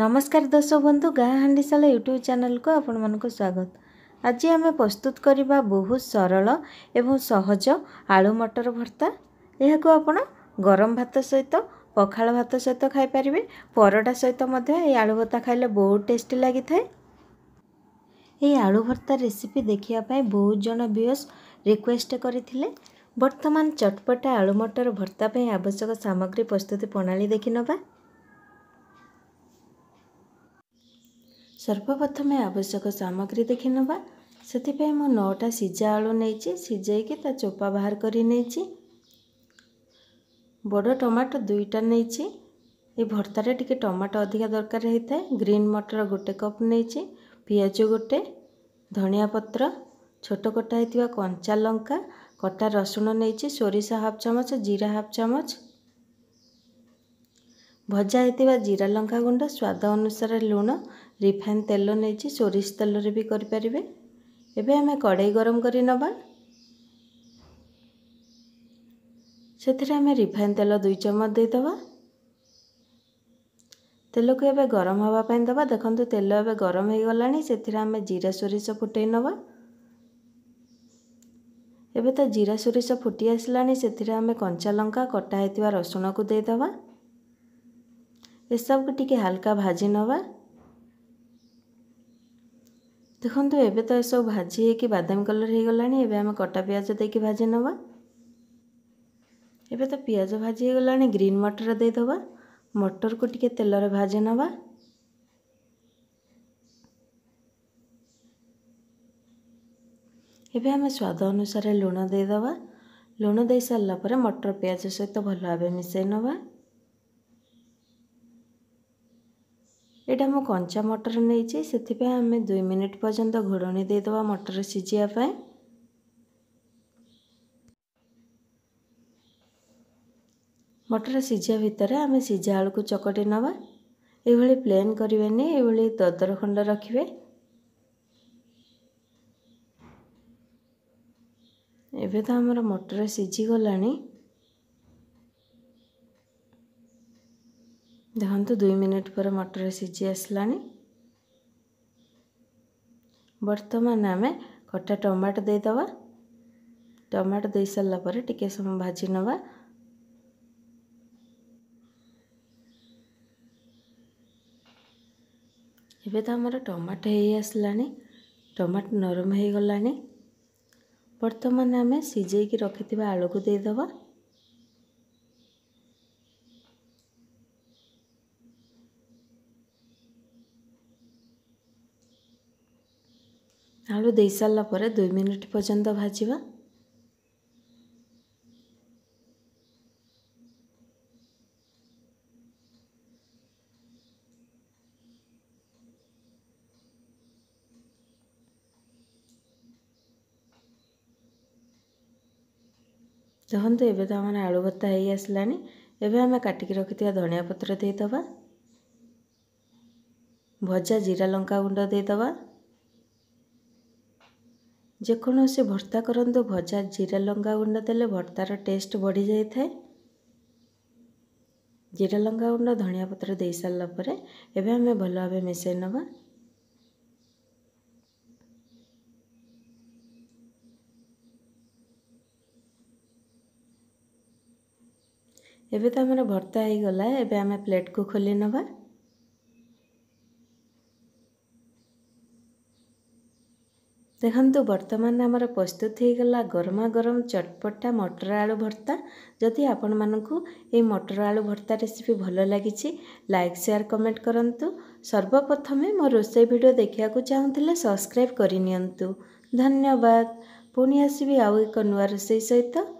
ନମସ୍କାର ଦର୍ଶକ ବନ୍ଧୁ ଗାଁ ହାଣ୍ଡିଶାଳା ୟୁଟ୍ୟୁବ୍ ଚ୍ୟାନେଲକୁ ଆପଣମାନଙ୍କୁ ସ୍ୱାଗତ ଆଜି ଆମେ ପ୍ରସ୍ତୁତ କରିବା ବହୁତ ସରଳ ଏବଂ ସହଜ ଆଳୁ ମଟର ଭର୍ତ୍ତା ଏହାକୁ ଆପଣ ଗରମ ଭାତ ସହିତ ପଖାଳ ଭାତ ସହିତ ଖାଇପାରିବେ ପରଟା ସହିତ ମଧ୍ୟ ଏହି ଆଳୁ ଭର୍ତ୍ତା ଖାଇଲେ ବହୁତ ଟେଷ୍ଟି ଲାଗିଥାଏ ଏହି ଆଳୁ ଭର୍ତ୍ତା ରେସିପି ଦେଖିବା ପାଇଁ ବହୁତ ଜଣ ବିଓସ୍ ରିକ୍ୱେଷ୍ଟ କରିଥିଲେ ବର୍ତ୍ତମାନ ଚଟପଟା ଆଳୁ ମଟର ଭର୍ତ୍ତା ପାଇଁ ଆବଶ୍ୟକ ସାମଗ୍ରୀ ପ୍ରସ୍ତୁତି ପ୍ରଣାଳୀ ଦେଖିନେବା ସର୍ବପ୍ରଥମେ ଆବଶ୍ୟକ ସାମଗ୍ରୀ ଦେଖିନେବା ସେଥିପାଇଁ ମୁଁ ନଅଟା ସିଝା ଆଳୁ ନେଇଛି ସିଝେଇକି ତା ଚୋପା ବାହାର କରି ନେଇଛି ବଡ଼ ଟମାଟୋ ଦୁଇଟା ନେଇଛି ଏ ଭର୍ତ୍ତାରେ ଟିକିଏ ଟମାଟୋ ଅଧିକା ଦରକାର ହୋଇଥାଏ ଗ୍ରୀନ୍ ମଟର ଗୋଟେ କପ୍ ନେଇଛି ପିଆଜ ଗୋଟେ ଧନିଆ ପତ୍ର ଛୋଟ କଟା ହେଇଥିବା କଞ୍ଚା ଲଙ୍କା କଟା ରସୁଣ ନେଇଛି ସୋରିଷ ହାଫ୍ ଚାମଚ ଜିରା ହାଫ୍ ଚାମଚ ଭଜା ହେଇଥିବା ଜିରା ଲଙ୍କା ଗୁଣ୍ଡ ସ୍ୱାଦ ଅନୁସାରେ ଲୁଣ ରିଫାଇନ୍ ତେଲ ନେଇଛି ସୋରିଷ ତେଲରେ ବି କରିପାରିବେ ଏବେ ଆମେ କଡ଼େଇ ଗରମ କରି ନେବା ସେଥିରେ ଆମେ ରିଫାଇନ୍ ତେଲ ଦୁଇ ଚାମଚ ଦେଇଦେବା ତେଲକୁ ଏବେ ଗରମ ହେବା ପାଇଁ ଦେବା ଦେଖନ୍ତୁ ତେଲ ଏବେ ଗରମ ହୋଇଗଲାଣି ସେଥିରେ ଆମେ ଜିରା ସୋରିଷ ଫୁଟେଇ ନେବା ଏବେ ତ ଜିରା ସୋରିଷ ଫୁଟି ଆସିଲାଣି ସେଥିରେ ଆମେ କଞ୍ଚା ଲଙ୍କା କଟା ହୋଇଥିବା ରସୁଣକୁ ଦେଇଦେବା ଏସବୁକୁ ଟିକିଏ ହାଲକା ଭାଜି ନେବା देखो एबे तो सब भाजी है कि बादाम कलर हो गला आम कटा पिज दे कि भाजी नवा एबे तो पिज भाजी हो गला ग्रीन मटर देद मटर को टिके तेल भाजी नवा एवं आम स्वाद अनुसार लुण देद लुण दे सारापर मटर पिज सहित भल भाव मिसाई नवा ଏଇଟା ମୁଁ କଞ୍ଚା ମଟର ନେଇଛି ସେଥିପାଇଁ ଆମେ ଦୁଇ ମିନିଟ୍ ପର୍ଯ୍ୟନ୍ତ ଘୋଡ଼ଣି ଦେଇଦେବା ମଟର ସିଝିବା ପାଇଁ ମଟର ସିଝିବା ଭିତରେ ଆମେ ସିଝା ଆଳୁକୁ ଚକଟି ନେବା ଏଇଭଳି ପ୍ଲେନ୍ କରିବେନି ଏଇଭଳି ଦଦର ଖଣ୍ଡ ରଖିବେ ଏବେ ତ ଆମର ମଟର ସିଝିଗଲାଣି ଦେଖନ୍ତୁ ଦୁଇ ମିନିଟ୍ ପରେ ମଟର ସିଝି ଆସିଲାଣି ବର୍ତ୍ତମାନ ଆମେ କଟା ଟମାଟୋ ଦେଇଦେବା ଟମାଟୋ ଦେଇସାରିଲା ପରେ ଟିକେ ସମୟ ଭାଜି ନେବା ଏବେ ତ ଆମର ଟମାଟୋ ହେଇ ଆସିଲାଣି ଟମାଟୋ ନରମ ହେଇଗଲାଣି ବର୍ତ୍ତମାନ ଆମେ ସିଝେଇକି ରଖିଥିବା ଆଳୁକୁ ଦେଇଦେବା ଆଳୁ ଦେଇସାରିଲା ପରେ ଦୁଇ ମିନିଟ୍ ପର୍ଯ୍ୟନ୍ତ ଭାଜିବା ଦେଖନ୍ତୁ ଏବେ ତ ଆମର ଆଳୁ ବତା ହେଇଆସିଲାଣି ଏବେ ଆମେ କାଟିକି ରଖିଥିବା ଧନିଆ ପତ୍ର ଦେଇଦେବା ଭଜା ଜିରା ଲଙ୍କା ଗୁଣ୍ଡ ଦେଇଦେବା ଯେକୌଣସି ଭର୍ତ୍ତା କରନ୍ତୁ ଭଜା ଜିରା ଲଙ୍କା ଗୁଣ୍ଡ ଦେଲେ ଭର୍ତ୍ତାର ଟେଷ୍ଟ ବଢ଼ିଯାଇଥାଏ ଜିରା ଲଙ୍କା ଗୁଣ୍ଡ ଧଣିଆ ପତ୍ର ଦେଇସାରିଲା ପରେ ଏବେ ଆମେ ଭଲ ଭାବେ ମିଶାଇ ନେବା ଏବେ ତ ଆମର ଭର୍ତ୍ତା ହେଇଗଲା ଏବେ ଆମେ ପ୍ଲେଟ୍କୁ ଖୋଲି ନେବା ଦେଖନ୍ତୁ ବର୍ତ୍ତମାନ ଆମର ପ୍ରସ୍ତୁତ ହୋଇଗଲା ଗରମା ଗରମ ଚଟପଟା ମଟର ଆଳୁ ଭର୍ତ୍ତା ଯଦି ଆପଣମାନଙ୍କୁ ଏଇ ମଟର ଆଳୁ ଭର୍ତ୍ତା ରେସିପି ଭଲ ଲାଗିଛି ଲାଇକ୍ ସେୟାର୍ କମେଣ୍ଟ କରନ୍ତୁ ସର୍ବପ୍ରଥମେ ମୋ ରୋଷେଇ ଭିଡ଼ିଓ ଦେଖିବାକୁ ଚାହୁଁଥିଲେ ସବସ୍କ୍ରାଇବ୍ କରିନିଅନ୍ତୁ ଧନ୍ୟବାଦ ପୁଣି ଆସିବି ଆଉ ଏକ ନୂଆ ରୋଷେଇ ସହିତ